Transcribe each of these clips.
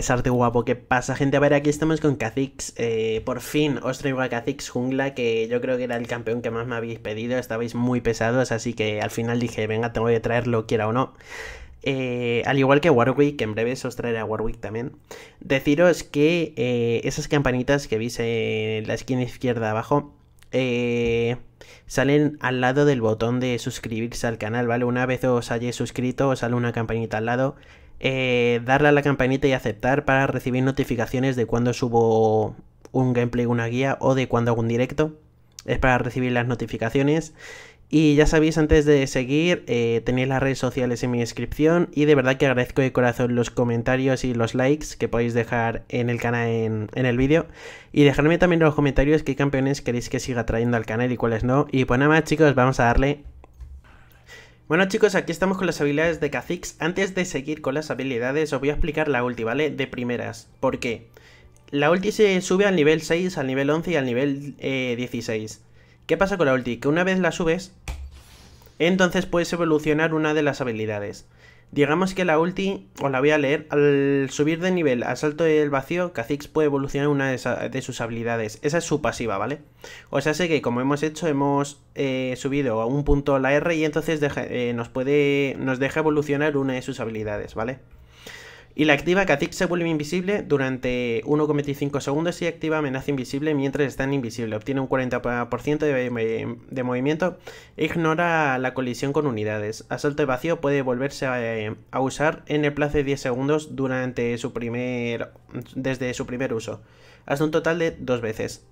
pesar de guapo. ¿Qué pasa, gente? A ver, aquí estamos con Kha'Zix. Eh, por fin os traigo a Kha'Zix Jungla, que yo creo que era el campeón que más me habéis pedido. Estabais muy pesados, así que al final dije, venga, tengo que traerlo, quiera o no. Eh, al igual que Warwick, que en breve os traeré a Warwick también. Deciros que eh, esas campanitas que veis en la esquina izquierda abajo salen al lado del botón de suscribirse al canal, ¿vale? Una vez os hayáis suscrito, os sale una campanita al lado eh, darle a la campanita y aceptar para recibir notificaciones de cuando subo un gameplay, una guía o de cuando hago un directo. Es para recibir las notificaciones. Y ya sabéis, antes de seguir, eh, tenéis las redes sociales en mi descripción. Y de verdad que agradezco de corazón los comentarios y los likes que podéis dejar en el canal en, el vídeo. Y dejarme también en los comentarios qué campeones queréis que siga trayendo al canal y cuáles no. Y pues nada más, chicos, vamos a darle bueno chicos, aquí estamos con las habilidades de Kha'Zix. Antes de seguir con las habilidades, os voy a explicar la ulti, ¿vale? De primeras. ¿Por qué? La ulti se sube al nivel 6, al nivel 11 y al nivel 16. Eh, ¿Qué pasa con la ulti? Que una vez la subes, entonces puedes evolucionar una de las habilidades. Digamos que la ulti, os la voy a leer, al subir de nivel al salto del vacío, Kha'Zix puede evolucionar una de, sus habilidades. Esa es su pasiva, ¿vale? O sea, sé que como hemos hecho, hemos eh, subido a un punto la R y entonces eh, nos, puede, nos deja evolucionar una de sus habilidades, ¿vale? y la activa Katik se vuelve invisible durante 1,25 segundos y activa amenaza invisible mientras está invisible. Obtiene un 40% de, movimiento e ignora la colisión con unidades. Asalto de vacío puede volverse eh, a, usar en el plazo de 10 segundos durante su primer, desde su primer uso, hasta un total de dos veces.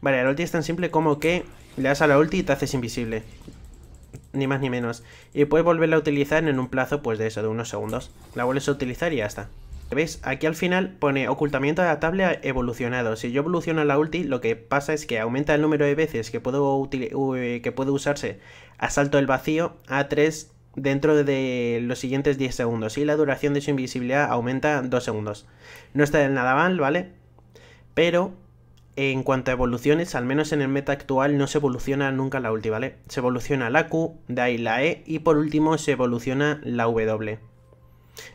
Vale, la ulti es tan simple como que le das a la ulti y te haces invisible ni más ni menos. Y puedes volverla a utilizar en un plazo pues de eso, de unos segundos. La vuelves a utilizar y ya está. ¿Veis? Aquí al final pone ocultamiento adaptable evolucionado. Si yo evoluciono la ulti, lo que pasa es que aumenta el número de veces que, puedo eh, que puede usarse asalto del vacío a 3 dentro de los siguientes 10 segundos. Y la duración de su invisibilidad aumenta 2 segundos. No está en nada mal, ¿vale? Pero en cuanto a evoluciones, al menos en el meta actual no se evoluciona nunca la ulti, ¿vale? Se evoluciona la Q, de ahí la E y por último se evoluciona la W.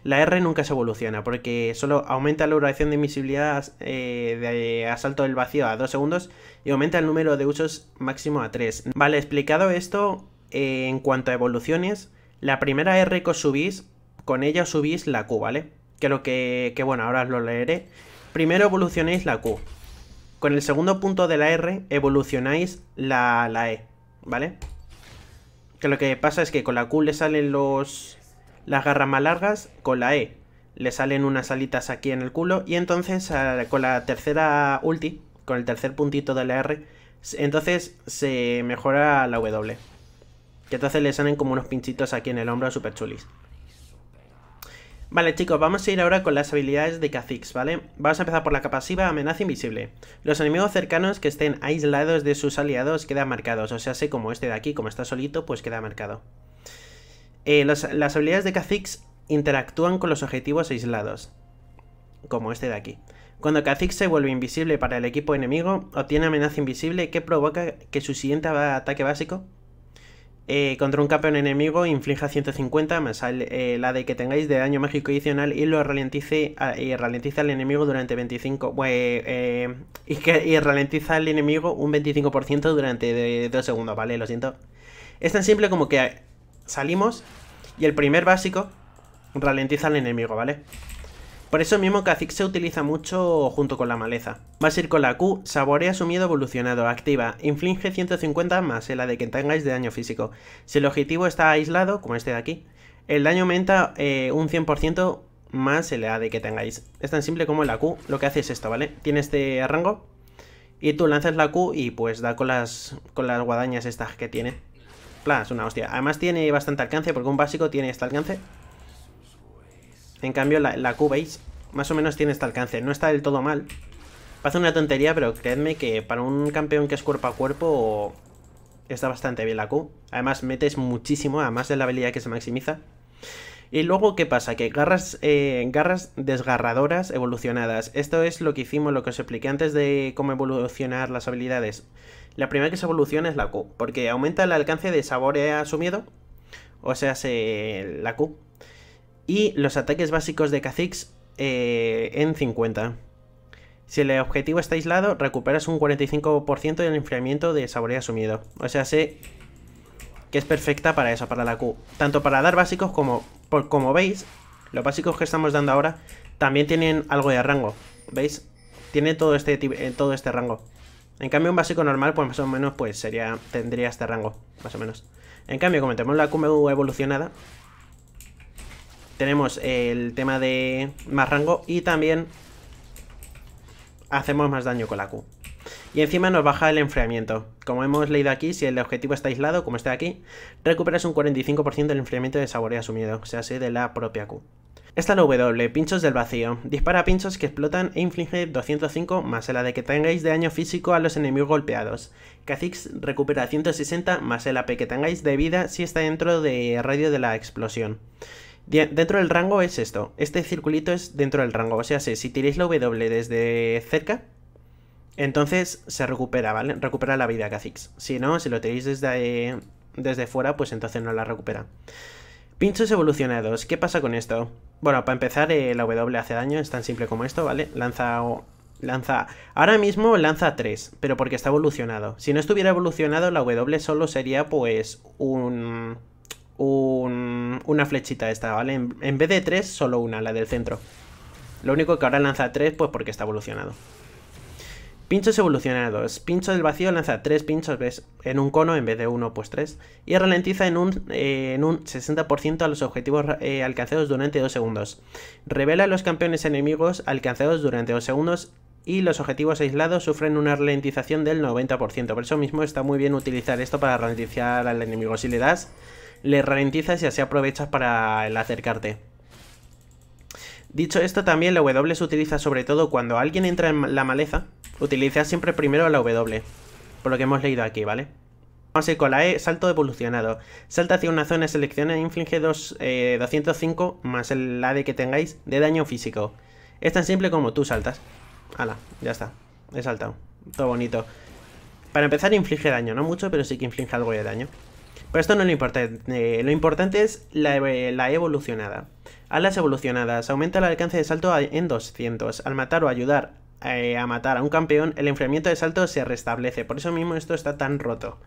La R nunca se evoluciona porque solo aumenta la duración de invisibilidad eh, de asalto del vacío a 2 segundos y aumenta el número de usos máximo a 3. Vale, explicado esto eh, en cuanto a evoluciones, la primera R que os subís, con ella subís la Q, ¿vale? Que lo que, que bueno, ahora os lo leeré. Primero evolucionéis la Q. Con el segundo punto de la R evolucionáis la, la E, ¿vale? Que lo que pasa es que con la Q le salen los las garras más largas, con la E le salen unas alitas aquí en el culo y entonces con la tercera ulti, con el tercer puntito de la R, entonces se mejora la W. Que entonces le salen como unos pinchitos aquí en el hombro super chulis. Vale, chicos, vamos a ir ahora con las habilidades de Kha'Zix, ¿vale? Vamos a empezar por la capa Amenaza Invisible. Los enemigos cercanos que estén aislados de sus aliados quedan marcados, o sea, sé como este de aquí, como está solito, pues queda marcado. Eh, las habilidades de Kha'Zix interactúan con los objetivos aislados, como este de aquí. Cuando Kha'Zix se vuelve invisible para el equipo enemigo, obtiene amenaza invisible que provoca que su siguiente ataque básico eh, contra un campeón enemigo inflija 150 más el, la de que tengáis de daño mágico adicional y lo ralentice ralentiza al enemigo durante 25 eh, y, que, y ralentiza al enemigo un 25% durante 2 segundos, ¿vale? Lo siento. Es tan simple como que salimos y el primer básico ralentiza al enemigo, ¿vale? Por eso mismo Kazik se utiliza mucho junto con la maleza. a ir con la Q saborea su miedo evolucionado, activa, inflige 150 más el de que tengáis de daño físico. Si el objetivo está aislado, como este de aquí, el daño aumenta eh, un 100% más el de que tengáis. Es tan simple como la Q, lo que hace es esto, ¿vale? Tiene este rango y tú lanzas la Q y pues da con las, con las guadañas estas que tiene. Es una hostia. Además tiene bastante alcance porque un básico tiene este alcance. En cambio, la, la veis, más o menos tiene este alcance. No está del todo mal. Pasa una tontería, pero creedme que para un campeón que es cuerpo a cuerpo está bastante bien la Q. Además, metes muchísimo, además de la habilidad que se maximiza. Y luego, ¿qué pasa? Que garras, eh, garras desgarradoras evolucionadas. Esto es lo que hicimos, lo que os expliqué antes de cómo evolucionar las habilidades. La primera que se evoluciona es la Q, porque aumenta el alcance de a su miedo, o sea, se, la Q y los ataques básicos de Kha'Zix eh, en 50. Si el objetivo está aislado, recuperas un 45% del enfriamiento de saborea asumido. O sea, sé que es perfecta para eso, para la Q. Tanto para dar básicos como, como veis, los básicos que estamos dando ahora también tienen algo de rango. ¿Veis? Tiene todo este, eh, todo este rango. En cambio, un básico normal, pues más o menos, pues sería, tendría este rango, más o menos. En cambio, como tenemos la QMU evolucionada, tenemos el tema de más rango y también hacemos más daño con la Q. Y encima nos baja el enfriamiento. Como hemos leído aquí, si el objetivo está aislado, como está aquí, recuperas un 45% del enfriamiento de saborea asumido, o sea, de la propia Q. Esta es la W, pinchos del vacío. Dispara pinchos que explotan e inflige 205 más el de que tengáis de daño físico a los enemigos golpeados. Kha'Zix recupera 160 más el AP que tengáis de vida si está dentro de radio de la explosión. Dentro del rango es esto. Este circulito es dentro del rango. O sea, si tiréis la W desde cerca, entonces se recupera, ¿vale? Recupera la vida Kha'Zix. Si no, si lo tiréis desde, desde fuera, pues entonces no la recupera. Pinchos evolucionados. ¿Qué pasa con esto? Bueno, para empezar, eh, la W hace daño. Es tan simple como esto, ¿vale? Lanza... Lanza... Ahora mismo lanza 3, pero porque está evolucionado. Si no estuviera evolucionado, la W solo sería, pues, un una flechita esta, ¿vale? En, vez de 3 solo una, la del centro. Lo único que ahora lanza tres, pues porque está evolucionado. Pinchos evolucionados. Pincho del vacío lanza tres pinchos, ¿ves? En un cono en vez de uno, pues tres. Y ralentiza en un, eh, en un 60% a los objetivos eh, alcanzados durante dos segundos. Revela a los campeones enemigos alcanzados durante dos segundos y los objetivos aislados sufren una ralentización del 90%. Por eso mismo está muy bien utilizar esto para ralentizar al enemigo. Si le das, le ralentizas y así aprovechas para el acercarte. Dicho esto, también la W se utiliza sobre todo cuando alguien entra en la maleza, utiliza siempre primero la W, por lo que hemos leído aquí, ¿vale? Vamos a con la E, salto evolucionado. Salta hacia una zona selecciona e inflige dos, 205 eh, más el AD que tengáis de daño físico. Es tan simple como tú saltas. Hala, ya está. He saltado. Todo bonito. Para empezar inflige daño, no mucho, pero sí que inflige algo de daño. Pero esto no es lo importante, eh, lo importante es la, la evolucionada. Alas evolucionadas, aumenta el alcance de salto en 200. Al matar o ayudar eh, a matar a un campeón, el enfriamiento de salto se restablece, por eso mismo esto está tan roto.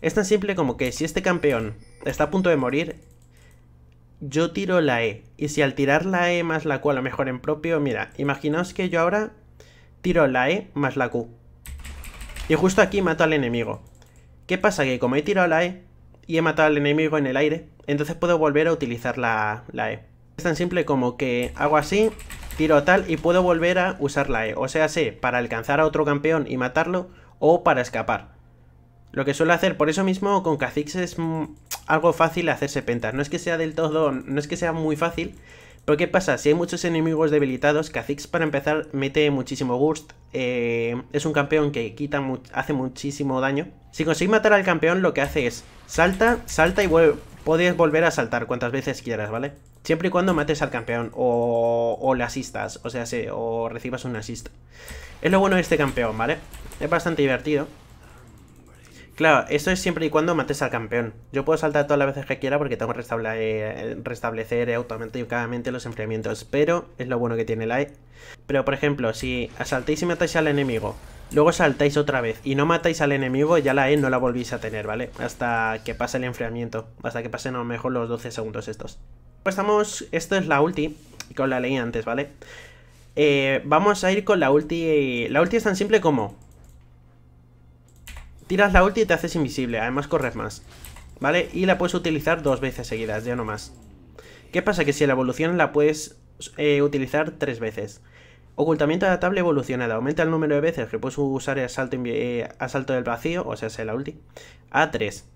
Es tan simple como que si este campeón está a punto de morir, yo tiro la E. Y si al tirar la E más la Q a lo mejor en propio, mira, imaginaos que yo ahora tiro la E más la Q. Y justo aquí mato al enemigo. ¿Qué pasa? Que como he tirado la E, y he matado al enemigo en el aire, entonces puedo volver a utilizar la, E. Es tan simple como que hago así, tiro tal y puedo volver a usar la E, o sea, sé, para alcanzar a otro campeón y matarlo o para escapar. Lo que suelo hacer, por eso mismo con Kha'Zix es mm, algo fácil hacerse pentas, no es que sea del todo, no es que sea muy fácil, pero ¿qué pasa? Si hay muchos enemigos debilitados, Kha'Zix para empezar mete muchísimo burst, eh, es un campeón que quita hace muchísimo daño. Si conseguís matar al campeón, lo que hace es salta, salta y puedes volver a saltar cuantas veces quieras, ¿vale? Siempre y cuando mates al campeón o, o le asistas, o sea, o recibas un asista. Es lo bueno de este campeón, ¿vale? Es bastante divertido. Claro, esto es siempre y cuando mates al campeón. Yo puedo saltar todas las veces que quiera porque tengo que eh, restablecer eh, automáticamente los enfriamientos, pero es lo bueno que tiene la E. Pero por ejemplo, si asaltáis y matáis al enemigo, luego saltáis otra vez y no matáis al enemigo, ya la E no la volvéis a tener, ¿vale? Hasta que pase el enfriamiento, hasta que pasen a lo mejor los 12 segundos estos. Pues estamos, esto es la ulti, con la leí antes, ¿vale? Eh, vamos a ir con la ulti, la ulti es tan simple como Tiras la ulti y te haces invisible, además corres más. ¿Vale? Y la puedes utilizar dos veces seguidas, ya no más. ¿Qué pasa? Que si la evolución la puedes eh, utilizar tres veces. Ocultamiento adaptable evolucionada. Aumenta el número de veces que puedes usar el asalto, eh, del vacío, o sea, sea la ulti, a 3.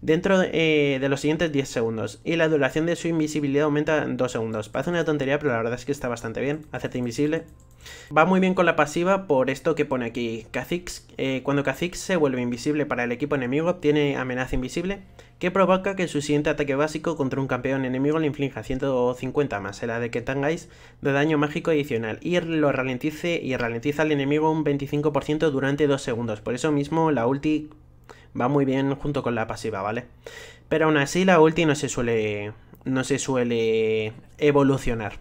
Dentro eh, de los siguientes 10 segundos. Y la duración de su invisibilidad aumenta en 2 segundos. Parece una tontería, pero la verdad es que está bastante bien. Hacerte invisible Va muy bien con la pasiva por esto que pone aquí. Eh, cuando Kha'Zix se vuelve invisible para el equipo enemigo, obtiene amenaza invisible, que provoca que su siguiente ataque básico contra un campeón enemigo le inflinja 150 más la de que tengáis de daño mágico adicional y lo ralentice y ralentiza al enemigo un 25% durante 2 segundos. Por eso mismo la ulti va muy bien junto con la pasiva, ¿vale? Pero aún así la ulti no se suele, no se suele evolucionar.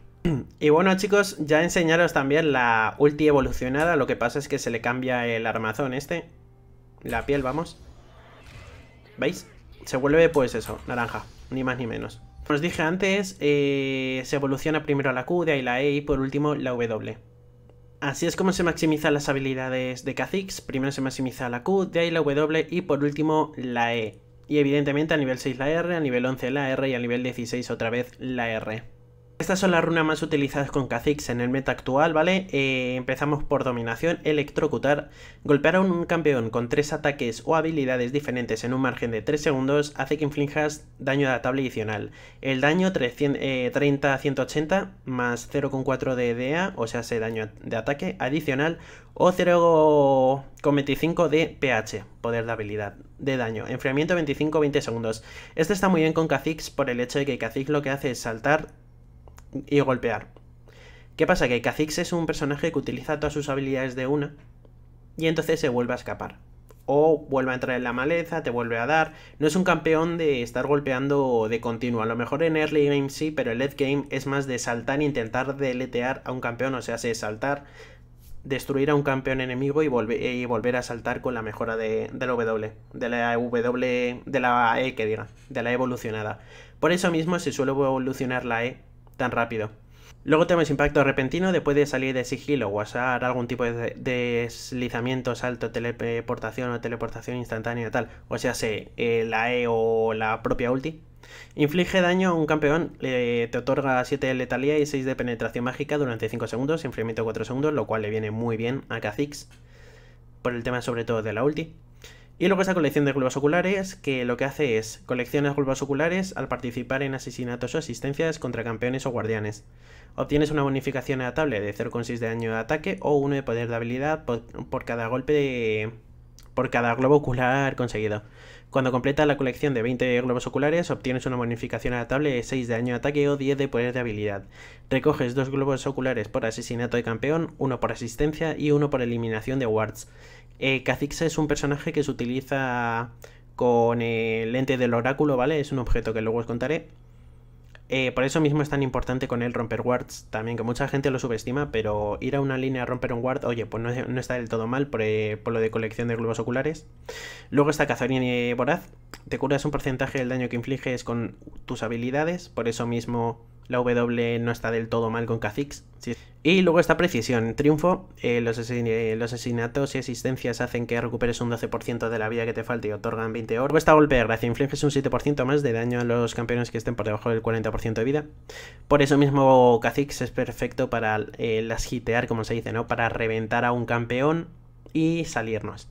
Y bueno chicos, ya enseñaros también la ulti evolucionada, lo que pasa es que se le cambia el armazón este, la piel vamos. ¿Veis? Se vuelve pues eso, naranja, ni más ni menos. Como os dije antes, eh, se evoluciona primero la Q, de ahí la E y por último la W. Así es como se maximizan las habilidades de Kha'Zix, primero se maximiza la Q, de ahí la W y por último la E. Y evidentemente a nivel 6 la R, a nivel 11 la R y a nivel 16 otra vez la R. Estas son las runas más utilizadas con Kha'Zix en el meta actual, ¿vale? Eh, empezamos por dominación, electrocutar, golpear a un campeón con tres ataques o habilidades diferentes en un margen de 3 segundos hace que inflijas daño adaptable adicional. El daño 30-180 eh, más 0,4 de DA, o sea, ese daño de ataque adicional, o 0,25 de PH, poder de habilidad, de daño. Enfriamiento 25-20 segundos. Este está muy bien con Kha'Zix por el hecho de que Kha'Zix lo que hace es saltar y golpear. ¿Qué pasa? Que Kha'Zix es un personaje que utiliza todas sus habilidades de una y entonces se vuelve a escapar. O vuelve a entrar en la maleza, te vuelve a dar. No es un campeón de estar golpeando de continuo. A lo mejor en early game sí, pero el late game es más de saltar e intentar deletear a un campeón. O sea, se saltar, destruir a un campeón enemigo y, eh, volver, a saltar con la mejora de, W. De la W, de la E que diga, de la e evolucionada. Por eso mismo se suele evolucionar la E tan rápido. Luego tenemos impacto repentino después de salir de sigilo o usar algún tipo de deslizamiento, salto, teleportación o teleportación instantánea tal, o sea, se eh, la E o la propia ulti. Inflige daño a un campeón, le te otorga 7 de letalía y 6 de penetración mágica durante 5 segundos, enfriamiento 4 segundos, lo cual le viene muy bien a Kha'Zix, por el tema sobre todo de la ulti. Y luego esa colección de globos oculares, que lo que hace es coleccionar globos oculares al participar en asesinatos o asistencias contra campeones o guardianes. Obtienes una bonificación adaptable de 0,6 de daño de ataque o 1 de poder de habilidad por, cada golpe de, por cada globo ocular conseguido. Cuando completas la colección de 20 globos oculares, obtienes una bonificación adaptable de 6 de daño de ataque o 10 de poder de habilidad. Recoges 2 globos oculares por asesinato de campeón, 1 por asistencia y 1 por eliminación de wards. Eh, es un personaje que se utiliza con el lente del oráculo, ¿vale? Es un objeto que luego os contaré. Eh, por eso mismo es tan importante con él romper wards también, que mucha gente lo subestima, pero ir a una línea a romper un ward, oye, pues no, está del todo mal eh, por, lo de colección de globos oculares. Luego está y Voraz, te curas un porcentaje del daño que infliges con tus habilidades, por eso mismo la W no está del todo mal con Kha'Zix. Y luego esta precisión, triunfo, eh, los, asesinatos y asistencias hacen que recuperes un 12% de la vida que te falta y otorgan 20 oro. Luego está golpe de gracia, infliges un 7% más de daño a los campeones que estén por debajo del 40% de vida. Por eso mismo Kha'Zix es perfecto para eh, las hitear, como se dice, ¿no? Para reventar a un campeón y salirnos.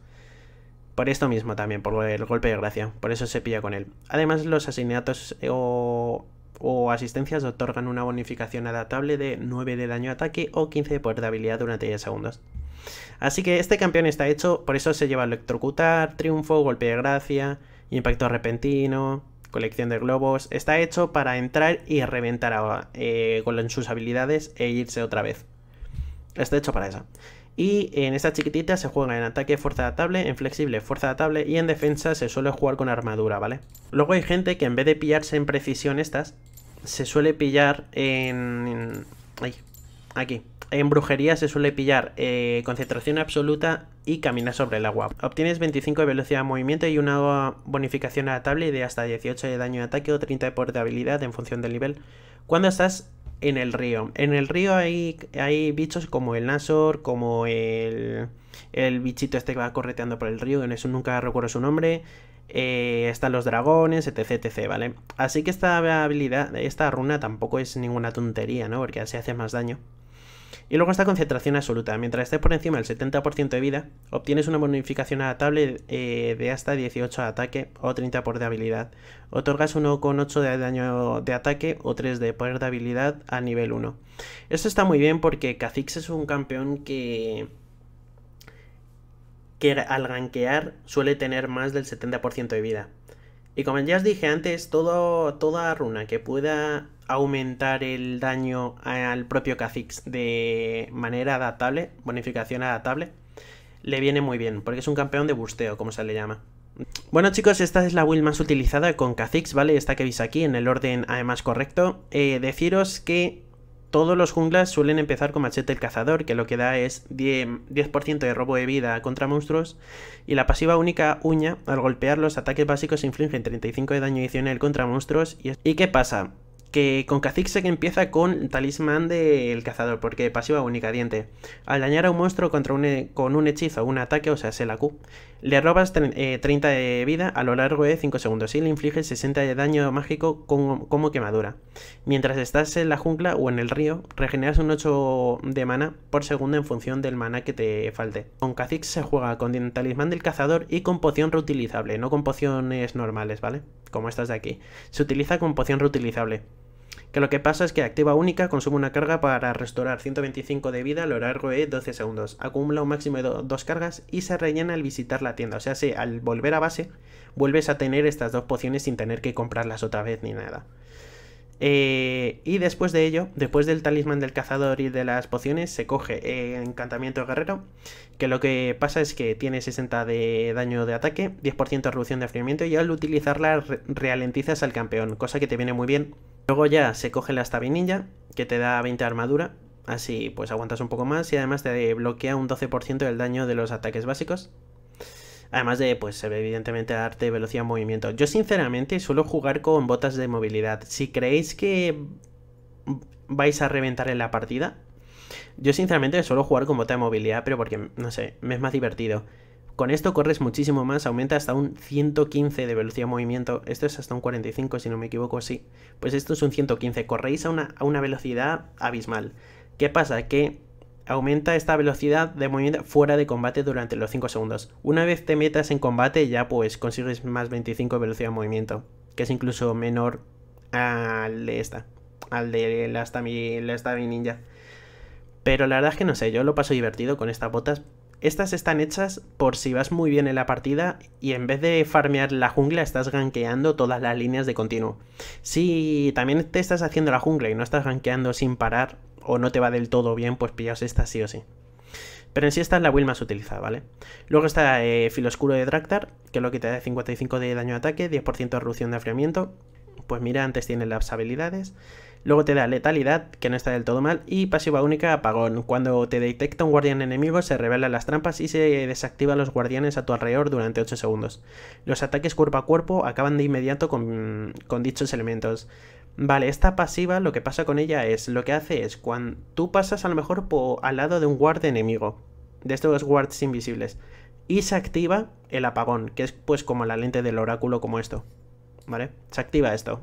Por esto mismo también, por el golpe de gracia. Por eso se pilla con él. Además, los asesinatos eh, o o asistencias otorgan una bonificación adaptable de 9 de daño ataque o 15 de poder de habilidad durante 10 segundos. Así que este campeón está hecho, por eso se lleva electrocutar, triunfo, golpe de gracia, impacto repentino, colección de globos. Está hecho para entrar y reventar eh, con sus habilidades e irse otra vez. Está hecho para eso. Y en esta chiquitita se juega en ataque fuerza adaptable, en flexible fuerza adaptable y en defensa se suele jugar con armadura, ¿vale? Luego hay gente que en vez de pillarse en precisión estas, se suele pillar en... aquí. En brujería se suele pillar eh, concentración absoluta y caminar sobre el agua. Obtienes 25 de velocidad de movimiento y una bonificación adaptable de hasta 18 de daño de ataque o 30 de poder de habilidad en función del nivel. Cuando estás en el río. En el río hay, hay bichos como el Nasor, como el, el bichito este que va correteando por el río, en eso nunca recuerdo su nombre. Eh, están los dragones, etc, etc, ¿vale? Así que esta habilidad, esta runa tampoco es ninguna tontería, ¿no? Porque así hace más daño. Y luego esta concentración absoluta. Mientras estés por encima del 70% de vida, obtienes una bonificación adaptable eh, de hasta 18 de ataque o 30 por de habilidad. Otorgas 1,8 de daño de ataque o 3 de poder de habilidad a nivel 1. Esto está muy bien porque Kha'Zix es un campeón que que al ganquear suele tener más del 70% de vida. Y como ya os dije antes, toda runa que pueda aumentar el daño al propio Kha'Zix de manera adaptable, bonificación adaptable, le viene muy bien, porque es un campeón de busteo, como se le llama. Bueno chicos, esta es la build más utilizada con Kha'Zix, ¿vale? Esta que veis aquí en el orden además correcto. Eh, deciros que todos los junglas suelen empezar con Machete el Cazador, que lo que da es 10%, de robo de vida contra monstruos, y la pasiva única Uña, al golpear los ataques básicos infligen 35 de daño adicional contra monstruos. ¿Y qué pasa? que con Kha'Zix se empieza con Talismán del Cazador, porque pasiva única diente. Al dañar a un monstruo contra e, con un hechizo o un ataque, o sea, es la Q, le robas 30 eh, de vida a lo largo de 5 segundos y le infliges 60 de daño mágico como, como quemadura. Mientras estás en la jungla o en el río, regeneras un 8 de mana por segundo en función del mana que te falte. Con Kha'Zix se juega con Talismán del Cazador y con poción reutilizable, no con pociones normales, ¿vale? Como estas de aquí. Se utiliza con poción reutilizable. Que lo que pasa es que activa única consume una carga para restaurar 125 de vida a lo largo de 12 segundos. Acumula un máximo de dos cargas y se rellena al visitar la tienda. O sea, si al volver a base, vuelves a tener estas dos pociones sin tener que comprarlas otra vez ni nada. Eh, y después de ello, después del talismán del cazador y de las pociones, se coge eh, encantamiento guerrero, que lo que pasa es que tiene 60 de daño de ataque, 10% de reducción de enfriamiento y al utilizarla realentizas al campeón, cosa que te viene muy bien Luego ya se coge la estabinilla, que te da 20 armadura, así pues aguantas un poco más y además te bloquea un 12% del daño de los ataques básicos. Además de, pues, evidentemente darte velocidad de movimiento. Yo, sinceramente, suelo jugar con botas de movilidad. Si creéis que vais a reventar en la partida, yo, sinceramente, suelo jugar con botas de movilidad, pero porque, no sé, me es más divertido. Con esto corres muchísimo más, aumenta hasta un 115 de velocidad de movimiento. Esto es hasta un 45, si no me equivoco, sí. Pues esto es un 115. Corréis a una, velocidad abismal. ¿Qué pasa? Que aumenta esta velocidad de movimiento fuera de combate durante los 5 segundos. Una vez te metas en combate, ya pues consigues más 25 de velocidad de movimiento, que es incluso menor al de esta, al de la mi la Ninja. Pero la verdad es que no sé, yo lo paso divertido con estas botas estas están hechas por si vas muy bien en la partida y en vez de farmear la jungla estás gankeando todas las líneas de continuo. Si también te estás haciendo la jungla y no estás gankeando sin parar o no te va del todo bien, pues pillas esta sí o sí. Pero en sí esta es la build más utilizada, ¿vale? Luego está eh, Filo Oscuro de Draktar, que es lo que te da 55 de daño de ataque, 10% de reducción de enfriamiento, pues mira, antes tiene las habilidades. Luego te da letalidad, que no está del todo mal, y pasiva única apagón. Cuando te detecta un guardián enemigo se revelan las trampas y se desactiva los guardianes a tu alrededor durante 8 segundos. Los ataques cuerpo a cuerpo acaban de inmediato con, dichos elementos. Vale, esta pasiva lo que pasa con ella es, lo que hace es, cuando tú pasas a lo mejor al lado de un guardián enemigo, de estos guards invisibles, y se activa el apagón, que es pues como la lente del oráculo como esto. ¿vale? Se activa esto.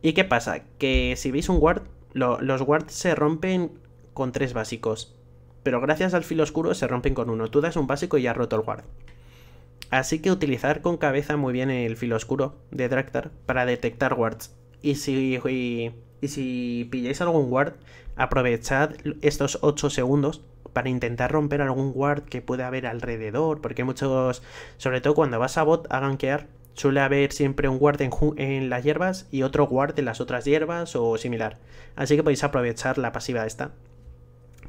¿Y qué pasa? Que si veis un ward, los wards se rompen con tres básicos. Pero gracias al filo oscuro se rompen con uno. Tú das un básico y ya has roto el ward. Así que utilizar con cabeza muy bien el filo oscuro de Draktar para detectar wards. Y si, y, si pilláis algún ward, aprovechad estos 8 segundos para intentar romper algún ward que pueda haber alrededor. Porque muchos, sobre todo cuando vas a bot hagan gankear, Suele haber siempre un guard en, las hierbas y otro guard en las otras hierbas o similar. Así que podéis aprovechar la pasiva esta.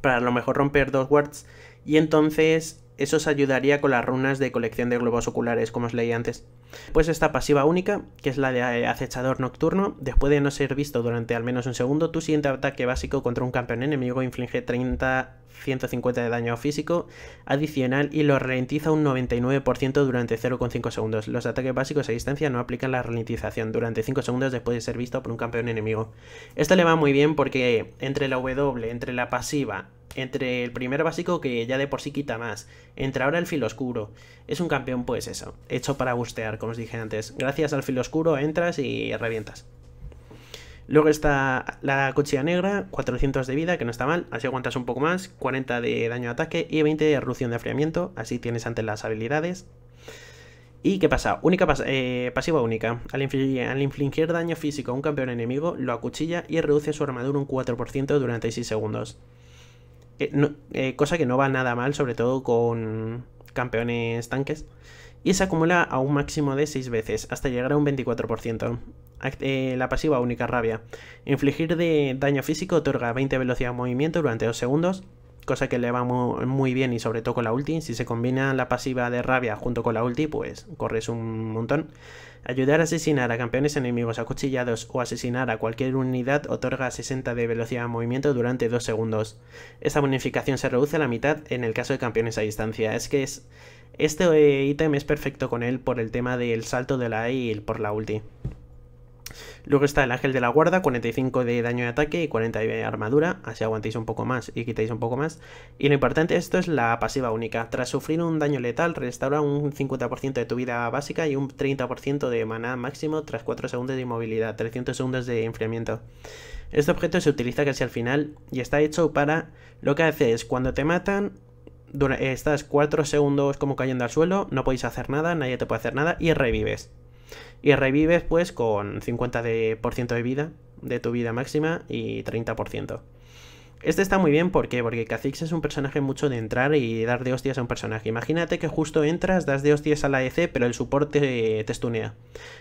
Para a lo mejor romper dos guards y entonces eso os ayudaría con las runas de colección de globos oculares, como os leí antes. Pues esta pasiva única, que es la de eh, acechador nocturno, después de no ser visto durante al menos un segundo, tu siguiente ataque básico contra un campeón enemigo inflige 30 150 de daño físico adicional y lo ralentiza un 99% durante 0,5 segundos. Los ataques básicos a distancia no aplican la ralentización durante 5 segundos después de ser visto por un campeón enemigo. Esto le va muy bien porque entre la W, entre la pasiva entre el primer básico que ya de por sí quita más. entra ahora el filo oscuro. Es un campeón pues eso. Hecho para bustear, como os dije antes. Gracias al filo oscuro entras y revientas. Luego está la cuchilla negra, 400 de vida, que no está mal, así aguantas un poco más, 40 de daño de ataque y 20 de erupción de enfriamiento, así tienes antes las habilidades. ¿Y qué pasa? Única eh, pasiva única. al infligir daño físico a un campeón enemigo, lo acuchilla y reduce su armadura un 4% durante 6 segundos. Eh, eh, cosa que no va nada mal, sobre todo con campeones tanques. Y se acumula a un máximo de 6 veces, hasta llegar a un 24%. Eh, la pasiva única rabia. Infligir de daño físico otorga 20 velocidad de movimiento durante 2 segundos cosa que le va muy, bien y sobre todo con la ulti. Si se combina la pasiva de rabia junto con la ulti, pues corres un montón. Ayudar a asesinar a campeones enemigos acuchillados o asesinar a cualquier unidad otorga 60 de velocidad de movimiento durante 2 segundos. Esta bonificación se reduce a la mitad en el caso de campeones a distancia. Es que este ítem es perfecto con él por el tema del salto de la E y por la ulti. Luego está el ángel de la guarda, 45 de daño de ataque y 40 de armadura, así aguantáis un poco más y quitáis un poco más. Y lo importante esto es la pasiva única. Tras sufrir un daño letal, restaura un 50% de tu vida básica y un 30% de maná máximo tras 4 segundos de inmovilidad, 300 segundos de enfriamiento. Este objeto se utiliza casi al final y está hecho para lo que hace es cuando te matan estás 4 segundos como cayendo al suelo, no podéis hacer nada, nadie te puede hacer nada y revives. Y revives pues con 50% de, vida, de tu vida máxima y 30%. Este está muy bien ¿por qué? porque Kha'Zix es un personaje mucho de entrar y dar de hostias a un personaje. Imagínate que justo entras, das de hostias a la EC, pero el soporte te, estunea.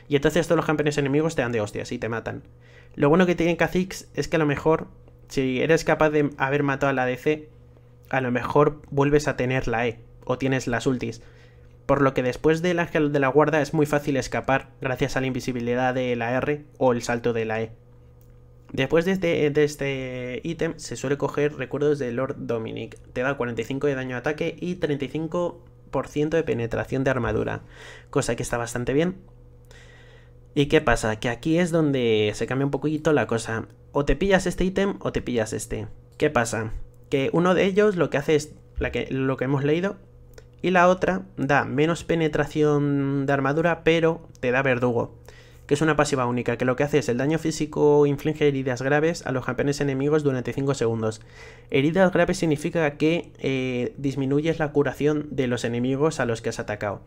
Y entonces todos los campeones enemigos te dan de hostias y te matan. Lo bueno que tiene Kha'Zix es que a lo mejor, si eres capaz de haber matado a la DC, e a lo mejor vuelves a tener la E o tienes las ultis por lo que después del ángel de la guarda es muy fácil escapar gracias a la invisibilidad de la R o el salto de la E. Después de este, este ítem se suele coger recuerdos de Lord Dominic. Te da 45 de daño de ataque y 35% de penetración de armadura, cosa que está bastante bien. ¿Y qué pasa? Que aquí es donde se cambia un poquito la cosa. O te pillas este ítem o te pillas este. ¿Qué pasa? Que uno de ellos lo que hace es, que, lo que hemos leído, y la otra da menos penetración de armadura, pero te da verdugo, que es una pasiva única, que lo que hace es el daño físico inflige heridas graves a los campeones enemigos durante 5 segundos. Heridas graves significa que eh, disminuyes la curación de los enemigos a los que has atacado.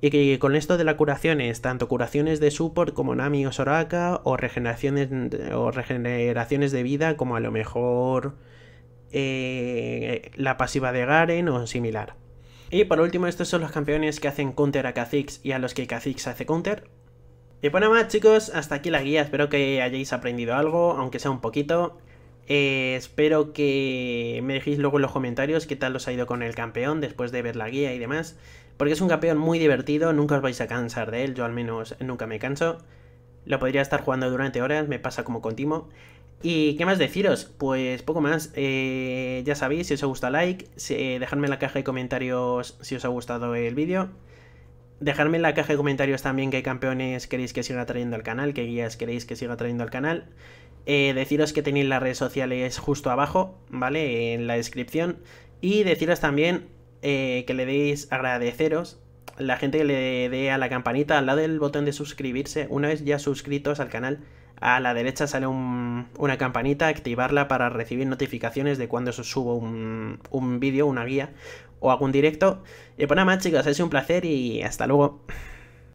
Y que con esto de la curación es tanto curaciones de support como Nami o Soraka, o regeneraciones, o regeneraciones de vida como a lo mejor eh, la pasiva de Garen o similar. Y por último, estos son los campeones que hacen counter a Kha'Zix y a los que Kha'Zix hace counter. Y bueno más chicos, hasta aquí la guía, espero que hayáis aprendido algo, aunque sea un poquito. Eh, espero que me dejéis luego en los comentarios qué tal os ha ido con el campeón después de ver la guía y demás. Porque es un campeón muy divertido, nunca os vais a cansar de él, yo al menos nunca me canso. Lo podría estar jugando durante horas, me pasa como continuo. Y qué más deciros, pues poco más. Eh, ya sabéis, si os ha gustado like, dejadme en la caja de comentarios si os ha gustado el vídeo. Dejadme en la caja de comentarios también qué campeones queréis que siga trayendo al canal, qué guías queréis que siga trayendo al canal. Eh, deciros que tenéis las redes sociales justo abajo, ¿vale? En la descripción. Y deciros también eh, que le deis agradeceros la gente que le dé a la campanita al lado del botón de suscribirse, una vez ya suscritos al canal, a la derecha sale una campanita, activarla para recibir notificaciones de cuando subo un, un vídeo, una guía o algún directo. Y pues nada más chicos, ha sido un placer y hasta luego.